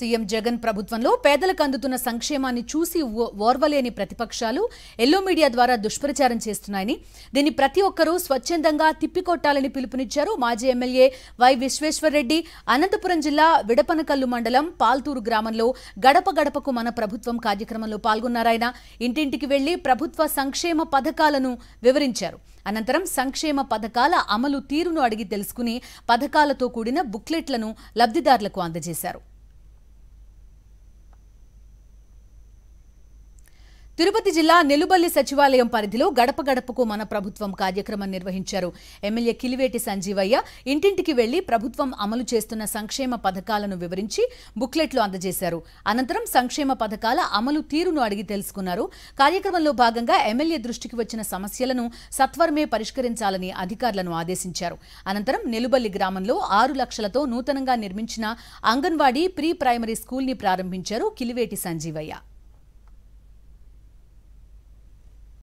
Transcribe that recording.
CM Jagan ప్రభుత్వంలో పేదలకు అందుతున్న సంక్షేమాన్ని చూసి ఓర్వలేని ప్రతిపక్షాలు ఎల్లో మీడియా ద్వారా దుష్ప్రచారం చేస్తున్నాయని దీన్ని ప్రతి ఒక్కరూ స్వచ్ఛందంగా తిప్పికొట్టాలని పిలుపునిచ్చారు మాజీ ఎమ్మెల్యే వై విశ్వేశ్వర్రెడ్డి అనంతపురం జిల్లా విడపనకల్లు మండలం పాల్తూరు గ్రామంలో గడప గడపకు మన ప్రభుత్వం కార్యక్రమంలో పాల్గొన్నారాయన ఇంటింటికి వెళ్లి ప్రభుత్వ సంక్షేమ పథకాలను వివరించారు అనంతరం సంక్షేమ పథకాల అమలు తీరును అడిగి తెలుసుకుని పథకాలతో కూడిన బుక్లెట్లను లబ్ధిదారులకు అందజేశారు తిరుపతి జిల్లా నెలుబల్లి సచివాలయం పరిధిలో గడప గడపకు మన ప్రభుత్వం కార్యక్రమం నిర్వహించారు ఎమ్మెల్యే కిలివేటి సంజీవయ్య ఇంటింటికి వెళ్లి ప్రభుత్వం అమలు చేస్తున్న సంక్షేమ పథకాలను వివరించి బుక్లెట్లు అందజేశారు అనంతరం సంక్షేమ పథకాల అమలు తీరును అడిగి తెలుసుకున్నారు కార్యక్రమంలో భాగంగా ఎమ్మెల్యే దృష్టికి వచ్చిన సమస్యలను సత్వరమే పరిష్కరించాలని అధికారులను ఆదేశించారు అనంతరం నెలుబల్లి గ్రామంలో ఆరు లక్షలతో నూతనంగా నిర్మించిన అంగన్వాడీ ప్రీ ప్రైమరీ స్కూల్ ని ప్రారంభించారు కిలివేటి సంజీవయ్య